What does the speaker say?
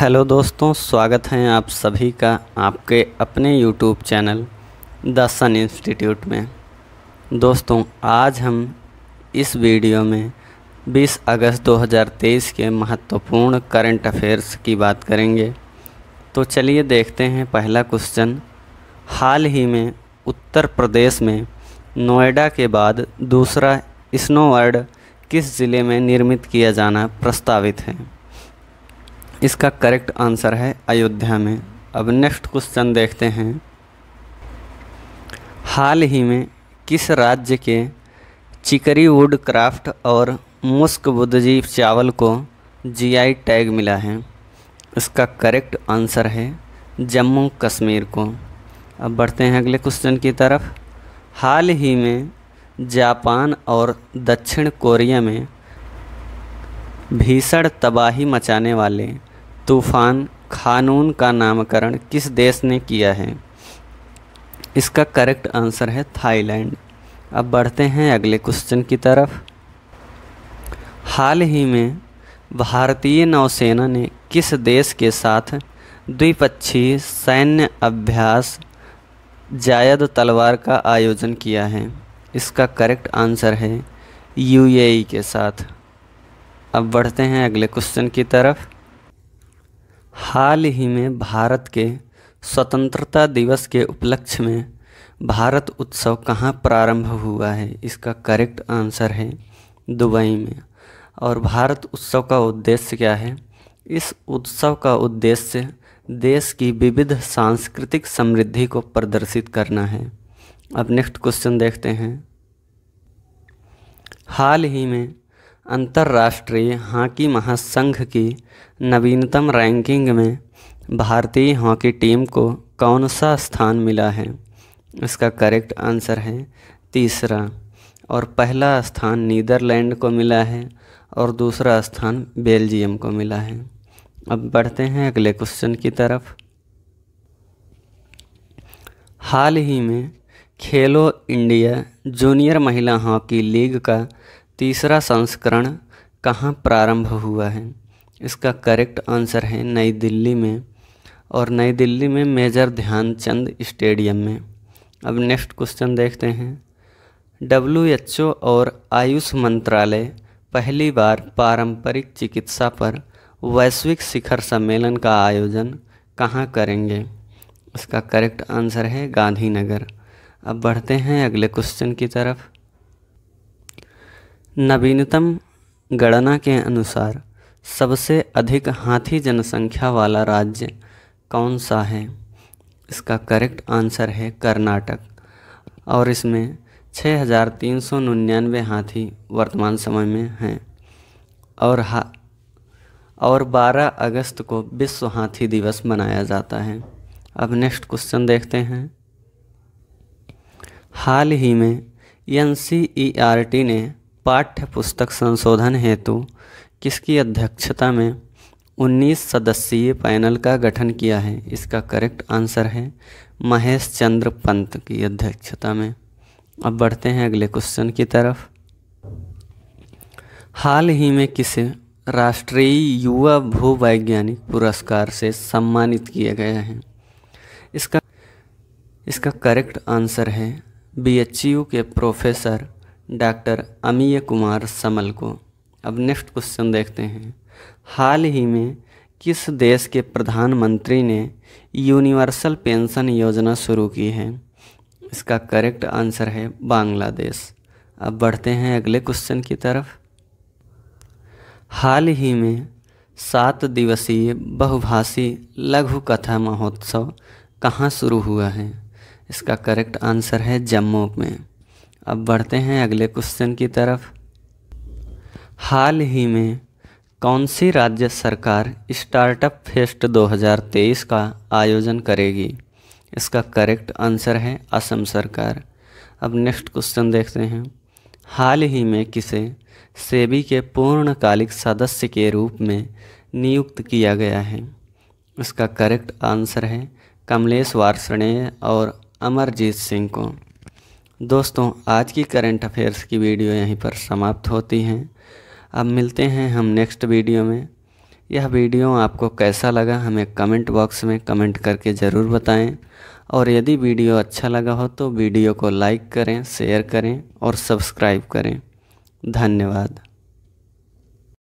hello दोस्तों स्वागत है आप सभी का आपके अपने YouTube channel the Sun Institute में दोस्तों आज हम इस वीडियो में 20 अगस्त 2023 के महत्वपूर्ण करंट अफेयर्स की बात करेंगे तो चलिए देखते हैं पहला क्वेश्चन हाल ही में उत्तर प्रदेश में नोएडा के बाद दूसरा स्नोवर्ड किस ज़िले में निर्मित किया जाना प्रस्तावित है इसका करेक्ट आंसर है अयोध्या में अब नेक्स्ट क्वेश्चन देखते हैं हाल ही में किस राज्य के चिकरी वुड क्राफ्ट और मुस्क बुद्धजीव चावल को जीआई टैग मिला है इसका करेक्ट आंसर है जम्मू कश्मीर को अब बढ़ते हैं अगले क्वेश्चन की तरफ हाल ही में जापान और दक्षिण कोरिया में भीषण तबाही मचाने वाले तूफ़ान खानून का नामकरण किस देश ने किया है इसका करेक्ट आंसर है थाईलैंड अब बढ़ते हैं अगले क्वेश्चन की तरफ हाल ही में भारतीय नौसेना ने किस देश के साथ द्विपक्षीय सैन्य अभ्यास जायद तलवार का आयोजन किया है इसका करेक्ट आंसर है यूएई के साथ अब बढ़ते हैं अगले क्वेश्चन की तरफ हाल ही में भारत के स्वतंत्रता दिवस के उपलक्ष्य में भारत उत्सव कहाँ प्रारंभ हुआ है इसका करेक्ट आंसर है दुबई में और भारत उत्सव का उद्देश्य क्या है इस उत्सव का उद्देश्य देश की विविध सांस्कृतिक समृद्धि को प्रदर्शित करना है अब नेक्स्ट क्वेश्चन देखते हैं हाल ही में अंतर्राष्ट्रीय हॉकी महासंघ की नवीनतम रैंकिंग में भारतीय हॉकी टीम को कौन सा स्थान मिला है इसका करेक्ट आंसर है तीसरा और पहला स्थान नीदरलैंड को मिला है और दूसरा स्थान बेल्जियम को मिला है अब बढ़ते हैं अगले क्वेश्चन की तरफ हाल ही में खेलो इंडिया जूनियर महिला हॉकी लीग का तीसरा संस्करण कहाँ प्रारंभ हुआ है इसका करेक्ट आंसर है नई दिल्ली में और नई दिल्ली में मेजर ध्यानचंद स्टेडियम में अब नेक्स्ट क्वेश्चन देखते हैं डब्ल्यू एच ओ और आयुष मंत्रालय पहली बार पारंपरिक चिकित्सा पर वैश्विक शिखर सम्मेलन का आयोजन कहाँ करेंगे इसका करेक्ट आंसर है गांधीनगर अब बढ़ते हैं अगले क्वेश्चन की तरफ नवीनतम गणना के अनुसार सबसे अधिक हाथी जनसंख्या वाला राज्य कौन सा है इसका करेक्ट आंसर है कर्नाटक और इसमें छः हज़ार तीन सौ निन्यानवे हाथी वर्तमान समय में हैं और हा और 12 अगस्त को विश्व हाथी दिवस मनाया जाता है अब नेक्स्ट क्वेश्चन देखते हैं हाल ही में एन e ने पाठ्य पुस्तक संशोधन हेतु किसकी अध्यक्षता में 19 सदस्यीय पैनल का गठन किया है इसका करेक्ट आंसर है महेश चंद्र पंत की अध्यक्षता में अब बढ़ते हैं अगले क्वेश्चन की तरफ हाल ही में किसे राष्ट्रीय युवा भूवैज्ञानिक पुरस्कार से सम्मानित किया गया है इसका इसका करेक्ट आंसर है बीएचयू के प्रोफेसर डॉक्टर अमीय कुमार समल को अब नेक्स्ट क्वेश्चन देखते हैं हाल ही में किस देश के प्रधानमंत्री ने यूनिवर्सल पेंशन योजना शुरू की है इसका करेक्ट आंसर है बांग्लादेश अब बढ़ते हैं अगले क्वेश्चन की तरफ हाल ही में सात दिवसीय बहुभाषी लघु कथा महोत्सव कहाँ शुरू हुआ है इसका करेक्ट आंसर है जम्मू में अब बढ़ते हैं अगले क्वेश्चन की तरफ हाल ही में कौन सी राज्य सरकार स्टार्टअप फेस्ट 2023 का आयोजन करेगी इसका करेक्ट आंसर है असम सरकार अब नेक्स्ट क्वेश्चन देखते हैं हाल ही में किसे सेबी के पूर्णकालिक सदस्य के रूप में नियुक्त किया गया है इसका करेक्ट आंसर है कमलेश वार्षणेय और अमरजीत सिंह को दोस्तों आज की करंट अफेयर्स की वीडियो यहीं पर समाप्त होती हैं अब मिलते हैं हम नेक्स्ट वीडियो में यह वीडियो आपको कैसा लगा हमें कमेंट बॉक्स में कमेंट करके ज़रूर बताएं और यदि वीडियो अच्छा लगा हो तो वीडियो को लाइक करें शेयर करें और सब्सक्राइब करें धन्यवाद